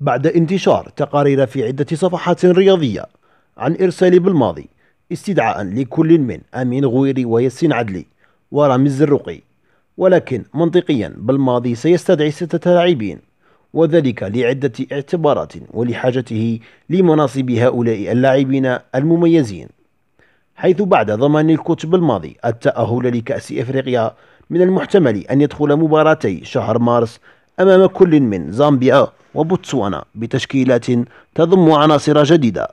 بعد انتشار تقارير في عدة صفحات رياضية عن إرسال بالماضي استدعاء لكل من أمين غويري وياسين عدلي ورامي الرقي ولكن منطقيا بالماضي سيستدعي ستة لاعبين وذلك لعدة اعتبارات ولحاجته لمناصب هؤلاء اللاعبين المميزين حيث بعد ضمان الكتب الماضي التأهل لكأس إفريقيا من المحتمل أن يدخل مباراتي شهر مارس أمام كل من زامبيا وبوتسوانا بتشكيلات تضم عناصر جديدة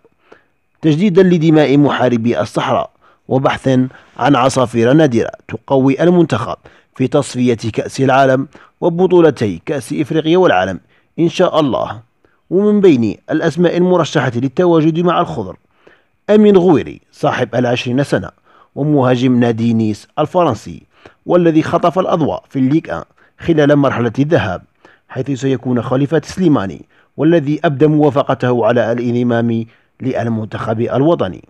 تجديدا لدماء محاربي الصحراء وبحثا عن عصافير نادرة تقوي المنتخب في تصفية كأس العالم وبطولتي كأس إفريقيا والعالم إن شاء الله ومن بين الأسماء المرشحة للتواجد مع الخضر أمين غويري صاحب العشرين سنة ومهاجم نادي نيس الفرنسي والذي خطف الأضواء في الليك 1 خلال مرحلة الذهاب حيث سيكون خليفة سليماني والذي أبدى موافقته على الانضمام للمنتخب الوطني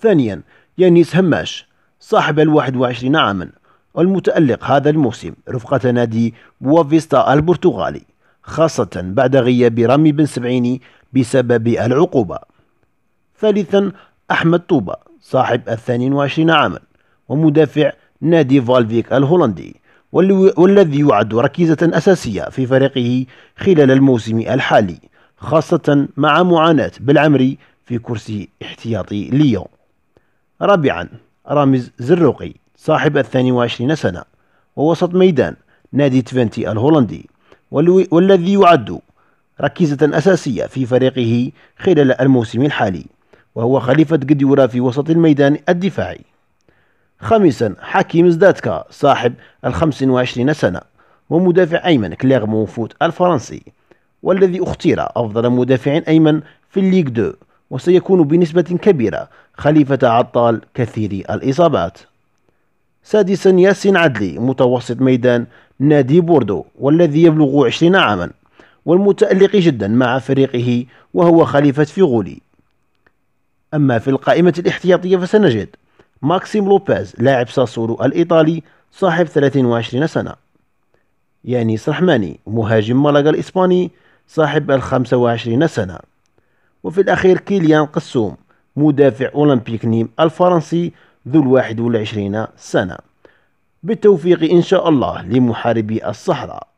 ثانيا يانيس هماش صاحب الواحد وعشرين عاما والمتألق هذا الموسم رفقة نادي بوافيستا البرتغالي خاصة بعد غياب رامي بن سبعيني بسبب العقوبة ثالثا أحمد طوبة صاحب ال وعشرين عاما ومدافع نادي فالفيك الهولندي والذي يعد ركيزة أساسية في فريقه خلال الموسم الحالي خاصة مع معاناة بالعمري في كرسي احتياطي ليون رابعا رامز زروقي صاحب الثاني وعشرين سنة ووسط ميدان نادي تفنتي الهولندي والذي يعد ركيزة أساسية في فريقه خلال الموسم الحالي وهو خليفة قديورا في وسط الميدان الدفاعي خامسا حكيم زدادكا صاحب ال 25 سنة ومدافع أيمن كلير موفوت الفرنسي والذي اختير أفضل مدافع أيمن في الليغ 2 وسيكون بنسبة كبيرة خليفة عطال كثير الإصابات سادسا ياسين عدلي متوسط ميدان نادي بوردو والذي يبلغ 20 عاما والمتألق جدا مع فريقه وهو خليفة فيغولي أما في القائمة الاحتياطية فسنجد ماكسيم لوبيز لاعب ساسولو الإيطالي صاحب 23 سنة يانيس رحماني مهاجم مالاغا الإسباني صاحب 25 سنة وفي الأخير كيليان قسوم مدافع أولمبيك نيم الفرنسي ذو الواحد والعشرين سنة بالتوفيق إن شاء الله لمحاربي الصحراء